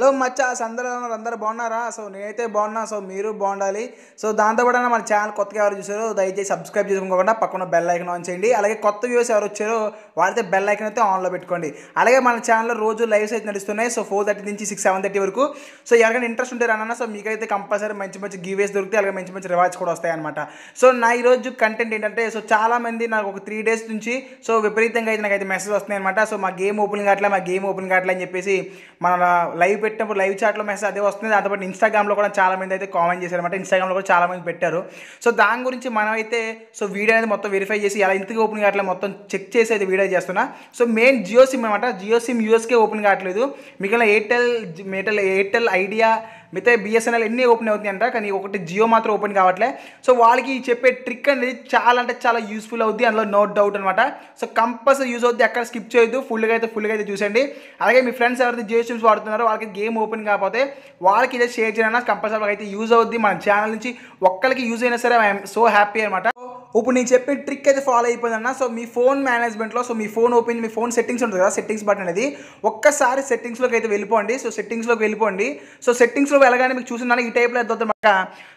hello మచ్చాస్ అందరూ అందరూ బాగున్నారా సో నేనైతే బాగున్నా సో మీరు బాగుండాలి సో దాంతో కూడా మన ఛానల్ కొత్తగా ఎవరు చూసారో దయచేసి సబ్స్క్రైబ్ చేసుకోకుండా పక్కన బెల్ ఐకన్ ఆన్ చేయండి అలాగే కొత్త వ్యూస్ ఎవరు వచ్చారో వాడితే బెల్ ఐకన్ అయితే ఆన్లో పెట్టుకోండి అలాగే మన ఛానల్లో రోజు లైవ్స్ అయితే నడుస్తున్నాయి సో ఫోర్ థర్టీ నుంచి సిక్స్ సెవెన్ థర్టీ వరకు సో ఎవరికైనా ఇంట్రెస్ట్ ఉంటే రానన్నా సో మీకైతే కంపల్సరీ మంచి మంచి గివేస్ దొరికితే అలాగే మంచి మంచి రివార్డ్స్ కూడా వస్తాయన్నమాట సో నా ఈరోజు కంటెంట్ ఏంటంటే సో చాలామంది నాకు ఒక త్రీ డేస్ నుంచి సో విపరీతంగా అయితే నాకైతే మెసేజ్ వస్తున్నాయి అనమాట సో మా గేమ్ ఓపెన్ కావట్లే మా గేమ్ ఓపెన్ కావట్లే అని చెప్పేసి మన లైవ్ పెట్టినప్పుడు లైవ్ చాట్లో మెసేజ్ అదే వస్తుంది దాంతోపాటు ఇన్స్టాగ్రామ్లో కూడా చాలా మంది అయితే కామెంట్ అనమాట ఇన్స్టాగ్రామ్లో కూడా చాలామంది పెట్టారు సో దాని గురించి మనం అయితే సో వీడియో అనేది మొత్తం వెరిఫై చేసి ఎలా ఇంతగా ఓపెన్ కావట్లేదు మొత్తం చెక్ చేసి అయితే వీడియో చేస్తున్నా సో మెయిన్ జియో సిమ్ అనమాట జియో సిమ్ యూఎస్కే ఓపెన్ కావట్లేదు మిగిలిన ఎయిర్టెల్ మెటల్ ఎయిర్టెల్ ఐడియా మిగతా బిఎస్ఎన్ఎల్ ఎన్ని ఓపెన్ అంట కానీ ఒకటి జియో మాత్రం ఓపెన్ కావట్లే సో వాళ్ళకి చెప్పే ట్రిక్ అనేది చాలా అంటే చాలా యూస్ఫుల్ అవుద్ది అందులో నో డౌట్ అనమాట సో కంపల్సరీ యూజ్ అవుద్ది ఎక్కడ స్కిప్ చేయొద్దు ఫుల్గా అయితే ఫుల్గా అయితే చూసండి అలాగే మీ ఫ్రెండ్స్ ఎవరైతే జియో సిమ్స్ వాడుతున్నారో వాళ్ళకి గేమ్ ఓపెన్ కాకపోతే వాళ్ళకి ఇదే షేర్ చేయాలన్నా కంపల్సరీ అయితే యూజ్ అవుద్ది మన ఛానల్ నుంచి ఒక్కరికి యూజ్ అయినా సరే ఐఎమ్ సో హ్యాపీ అనమాట ఇప్పుడు నేను చెప్పే ట్రిక్ అయితే ఫాలో అయిపోయిందన్న సో మీ ఫోన్ మేనేజ్మెంట్లో సో మీ ఫోన్ ఓపెన్ మీ ఫోన్ సెట్టింగ్స్ ఉంటుంది కదా సెట్టింగ్స్ బటన్ అనేది ఒక్కసారి సెట్టింగ్స్లోకి అయితే వెళ్ళిపోండి సో సెట్టింగ్స్లోకి వెళ్ళిపోండి సో సెట్టింగ్స్లో వెళ్ళగానే మీకు చూసిన ఈ టైప్లో ఎద్దొద్దమాట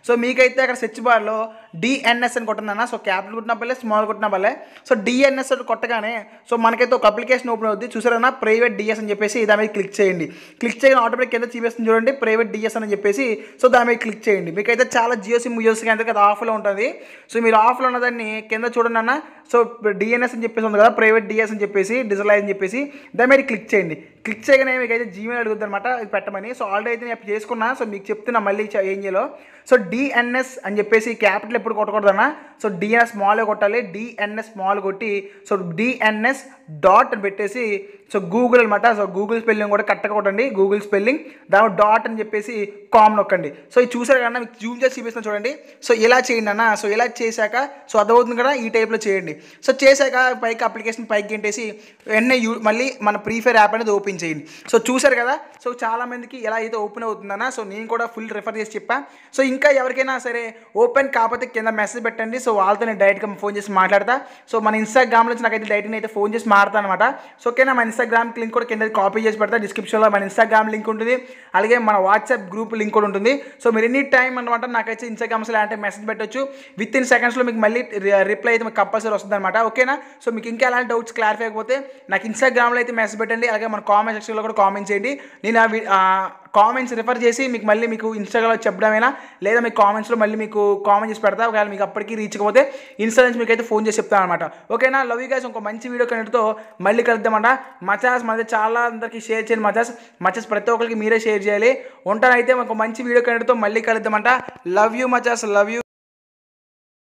సో మీకైతే అక్కడ సెర్చ్ బార్లో డిఎన్ఎస్ అని కొట్టిందన్న సో క్యాపిటల్ కొట్టినా పల్లె స్మాల్ కొట్టినా పల్లె సో డిఎన్ఎస్ అని కొట్టగానే సో మనకైతే ఒక అప్లికేషన్ ఓపెన్ అవుతుంది చూసారన్నా ప్రైవేట్ డిఎస్ అని చెప్పేసి దాని మీద క్లిక్ చేయండి క్లిక్ చేయడం ఆటోమేటిక్ ఏదో చూపిస్తుంది చూడండి ప్రైవేట్ డిఎస్ అని చెప్పేసి సో దాని మీద క్లిక్ చేయండి మీకైతే చాలా జియో సిమ్ యూస్ అయితే కదా ఆఫ్లో ఉంటుంది సో మీరు ఆఫ్లో ఉన్న దాన్ని కింద చూడండి అన్న సో డిఎన్ఎస్ అని చెప్పేసి ఉంది కదా ప్రైవేట్ డిఎస్ అని చెప్పేసి డిజిటలైజ్ అని చెప్పేసి దాని మీద క్లిక్ చేయండి క్లిక్ చేయగానే మీకైతే జీమెయిల్ అడుగుద్ది అనమాట పెట్టమని సో ఆల్రెడీ అయితే నేను చేసుకున్నా సో మీకు చెప్తున్నా మళ్ళీ ఏం చేయాలో సో డిఎన్ఎస్ అని చెప్పేసి క్యాపిటల్ ఎప్పుడు అన్న సో డిఎన్ఎస్ స్మాల్ కొట్టాలి డిఎన్ఎస్ స్మాల్ కొట్టి సో డిఎన్ఎస్ డాట్ అని పెట్టేసి సో గూగుల్ అనమాట సో గూగుల్ స్పెల్లింగ్ కూడా కరెక్ట్గా కొట్టండి గూగుల్ స్పెల్లింగ్ దాని డాట్ అని చెప్పేసి కామ్ నొక్కండి సో ఇది చూసారు కన్నా మీకు జూమ్ చేసి చూపిస్తున్నా చూడండి సో ఇలా చేయండి అన్న సో ఇలా చేశాక సో అర్థమవుతుంది కదా ఈ టైప్లో చేయండి సో చేశాక పైకి అప్లికేషన్ పైకి ఏంటేసి వెంటనే మళ్ళీ మన ప్రీఫైర్ యాప్ అనేది ఓపెన్ ఓపెన్ చేయండి సో చూశారు కదా సో చాలామందికి ఎలా అయితే ఓపెన్ అవుతుందన్నా సో నేను కూడా ఫుల్ రిఫర్ చేసి చెప్పాను సో ఇంకా ఎవరికైనా సరే ఓపెన్ కాకపోతే కింద మెసేజ్ పెట్టండి సో వాళ్ళతో నేను డైరెక్ట్గా ఫోన్ చేసి మాట్లాడతా సో మన ఇన్స్టాగ్రామ్లో నుంచి నాకైతే డైరెక్ట్గా అయితే ఫోన్ చేసి మాట్లాడతాను అనమాట సో ఓకేనా మన ఇన్స్టాగ్రామ్ లింక్ కూడా కింద కాపీ చేసి పెడతా డిస్క్రిప్షన్లో మన ఇన్స్టాగ్రామ్ లింక్ ఉంటుంది అలాగే మన వాట్సాప్ గ్రూప్ లింక్ కూడా ఉంటుంది సో మీరు ఎనీ టైం అనమాట నాకైతే ఇన్స్టాగ్రామ్స్ లాంటివి మెసేజ్ పెట్టొచ్చు విత్ ఇన్ సెకండ్స్లో మీకు మళ్ళీ రిప్లై అయితే మీకు కంపల్సరీ వస్తుంది అనమాట ఓకేనా సో మీకు ఇంకా ఎలాంటి డౌట్స్ క్లారిఫై అయిపోతే నాకు ఇన్స్టాగ్రామ్లో అయితే మెసేజ్ పెట్టండి అలాగే మన కామెంట్ సెక్షన్లో కూడా కామెంట్ చేయండి నేను కామెంట్స్ రిఫర్ చేసి మీకు మళ్ళీ మీకు ఇన్స్టాగ్రామ్లో చెప్పడమైనా లేదా మీకు కామెంట్స్లో మళ్ళీ మీకు కామెంట్ చేసి పెడతా ఒకవేళ మీకు అప్పటికి రీచ్ అయిపోతే ఇన్స్టా నుంచి అయితే ఫోన్ చేసి చెప్తాను అనమాట ఓకేనా లవ్ యూ గైస్ ఇంకో మంచి వీడియో కనెక్ట్తో మళ్ళీ కలుద్దామంట మచాస్ మధ్య చాలా అందరికీ షేర్ చేయండి మచాస్ మచాస్ ప్రతి ఒక్కరికి మీరే షేర్ చేయాలి ఉంటానైతే ఒక మంచి వీడియో కనెక్ట్తో మళ్ళీ కలుద్దామంట లవ్ యూ మచాస్ లవ్ యూ